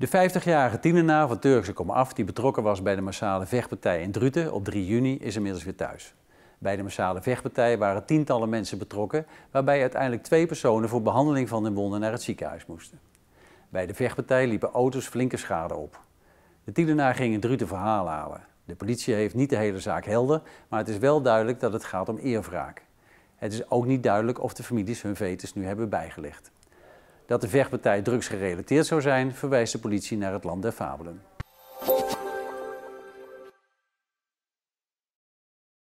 De 50-jarige tienenaar van Turkse komaf die betrokken was bij de massale vechtpartij in Druten op 3 juni is inmiddels weer thuis. Bij de massale vechtpartij waren tientallen mensen betrokken, waarbij uiteindelijk twee personen voor behandeling van hun wonden naar het ziekenhuis moesten. Bij de vechtpartij liepen auto's flinke schade op. De tienenaar ging in Druten verhaal halen. De politie heeft niet de hele zaak helder, maar het is wel duidelijk dat het gaat om eerwraak. Het is ook niet duidelijk of de families hun vetes nu hebben bijgelegd dat de vechtpartij drugsgerelateerd zou zijn, verwijst de politie naar het land der fabelen.